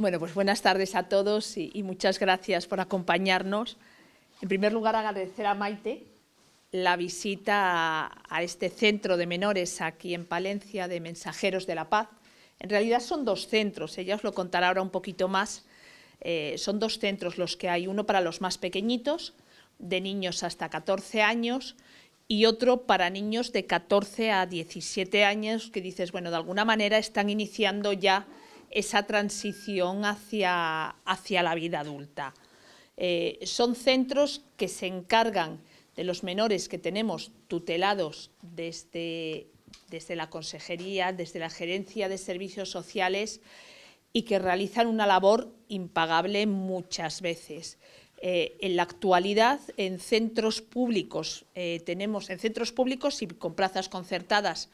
Bueno, pues buenas tardes a todos y, muchas gracias por acompañarnos. En primer lugar, agradecer a Maite la visita a, este centro de menores aquí en Palencia de Mensajeros de la Paz. En realidad son dos centros, ella os lo contará ahora un poquito más. Eh, son dos centros los que hay, uno para los más pequeñitos, de niños hasta 14 años, y otro para niños de 14 a 17 años que dices, bueno, de alguna manera están iniciando ya esa transición hacia, hacia la vida adulta. Eh, son centros que se encargan de los menores que tenemos tutelados desde, desde la consejería, desde la gerencia de servicios sociales y que realizan una labor impagable muchas veces. Eh, en la actualidad, en centros públicos, eh, tenemos en centros públicos y con plazas concertadas,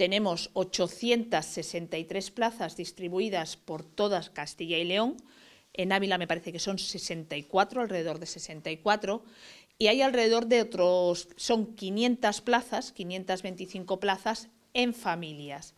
tenemos 863 plazas distribuidas por toda Castilla y León. En Ávila me parece que son 64, alrededor de 64. Y hay alrededor de otros, son 500 plazas, 525 plazas en familias.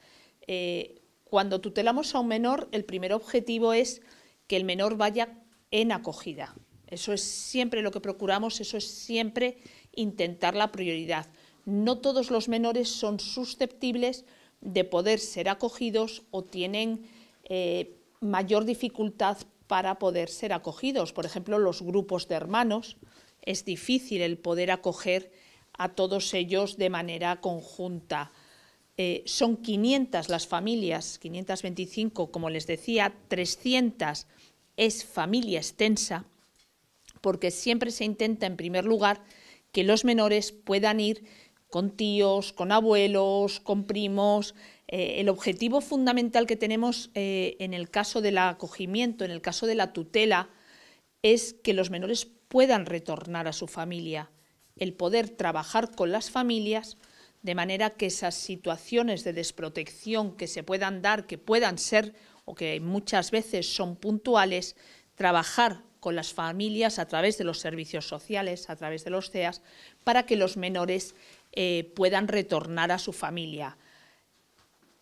Eh, cuando tutelamos a un menor, el primer objetivo es que el menor vaya en acogida. Eso es siempre lo que procuramos, eso es siempre intentar la prioridad no todos los menores son susceptibles de poder ser acogidos o tienen eh, mayor dificultad para poder ser acogidos. Por ejemplo, los grupos de hermanos, es difícil el poder acoger a todos ellos de manera conjunta. Eh, son 500 las familias, 525, como les decía, 300 es familia extensa, porque siempre se intenta, en primer lugar, que los menores puedan ir con tíos, con abuelos, con primos. Eh, el objetivo fundamental que tenemos eh, en el caso del acogimiento, en el caso de la tutela, es que los menores puedan retornar a su familia, el poder trabajar con las familias de manera que esas situaciones de desprotección que se puedan dar, que puedan ser o que muchas veces son puntuales, trabajar con las familias a través de los servicios sociales, a través de los CEAS, para que los menores eh, puedan retornar a su familia.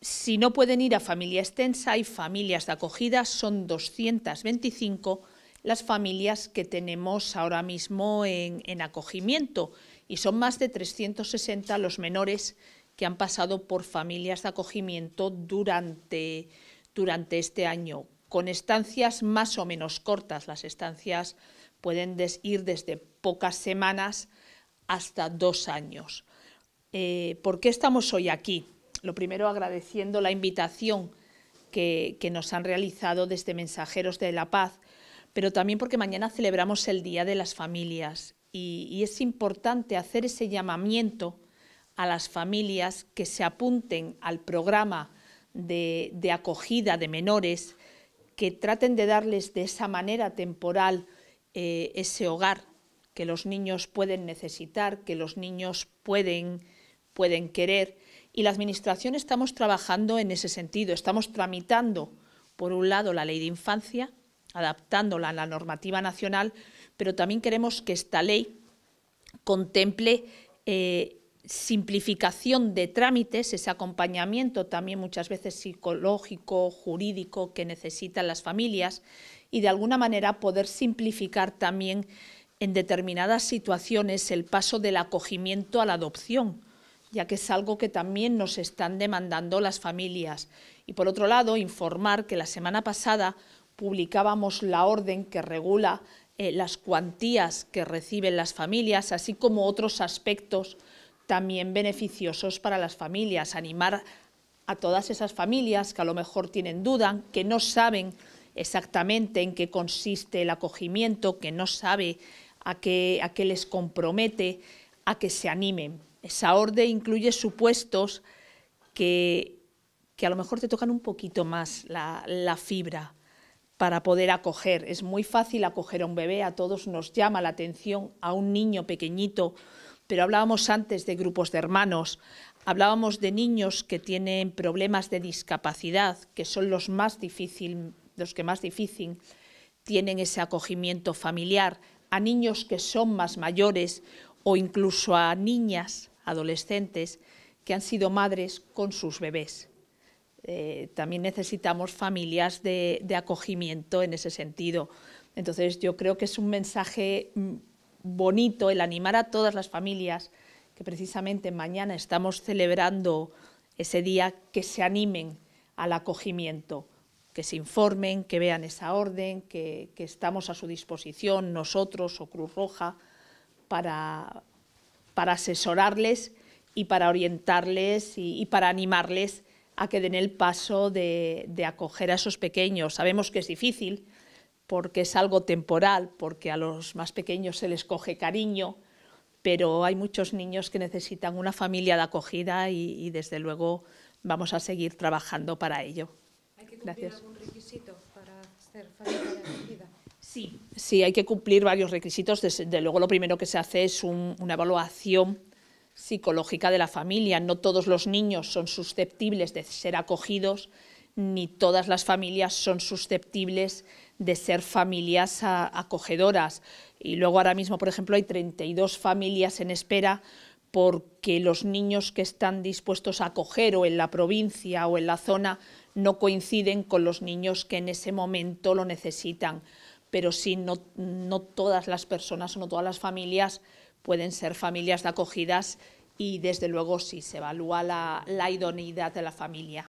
Si no pueden ir a familia extensa, y familias de acogida, son 225 las familias que tenemos ahora mismo en, acogimiento y son más de 360 los menores que han pasado por familias de acogimiento durante, este año, con estancias más o menos cortas. Las estancias pueden ir desde pocas semanas hasta dos años. Eh, por qué estamos hoy aquí. Lo primero agradeciendo la invitación que, nos han realizado desde Mensajeros de la Paz, pero también porque mañana celebramos el Día de las Familias y, es importante hacer ese llamamiento a las familias que se apunten al programa de, acogida de menores, que traten de darles de esa manera temporal eh, ese hogar que los niños pueden necesitar, que los niños pueden pueden querer. Y la Administración estamos trabajando en ese sentido. Estamos tramitando, por un lado, la ley de infancia, adaptándola a la normativa nacional, pero también queremos que esta ley contemple eh, simplificación de trámites, ese acompañamiento también muchas veces psicológico, jurídico que necesitan las familias y de alguna manera poder simplificar también en determinadas situaciones el paso del acogimiento a la adopción ya que es algo que también nos están demandando las familias. Y por otro lado, informar que la semana pasada publicábamos la orden que regula eh, las cuantías que reciben las familias, así como otros aspectos también beneficiosos para las familias. Animar a todas esas familias que a lo mejor tienen duda, que no saben exactamente en qué consiste el acogimiento, que no sabe a a qué les compromete, a que se animen, esa orden incluye supuestos que, a lo mejor te tocan un poquito más la, fibra para poder acoger. Es muy fácil acoger a un bebé, a todos nos llama la atención, a un niño pequeñito, pero hablábamos antes de grupos de hermanos, hablábamos de niños que tienen problemas de discapacidad, que son los más difícil, los que más difícil tienen ese acogimiento familiar, a niños que son más mayores o incluso a niñas adolescentes que han sido madres con sus bebés. Eh, también necesitamos familias de, acogimiento en ese sentido. Entonces yo creo que es un mensaje mm, bonito el animar a todas las familias que precisamente mañana estamos celebrando ese día que se animen al acogimiento, que se informen, que vean esa orden, que estamos a su disposición nosotros o Cruz Roja para, para asesorarles y para orientarles y, para animarles a que den el paso de, acoger a esos pequeños. Sabemos que es difícil porque es algo temporal, porque a los más pequeños se les coge cariño, pero hay muchos niños que necesitan una familia de acogida y, desde luego vamos a seguir trabajando para ello. ¿Hay que cumplir Gracias. requisito para ser Sí, sí, hay que cumplir varios requisitos. Desde luego lo primero que se hace es una evaluación psicológica de la familia. No todos los niños son susceptibles de ser acogidos, ni todas las familias son susceptibles de ser familias acogedoras. Y luego ahora mismo, por ejemplo, hay 32 familias en espera porque los niños que están dispuestos a acoger o en la provincia o en la zona no coinciden con los niños que en ese momento lo necesitan pero sí no, todas las personas no todas las familias pueden ser familias de acogidas y desde luego sí se evalúa la idoneidad de la familia.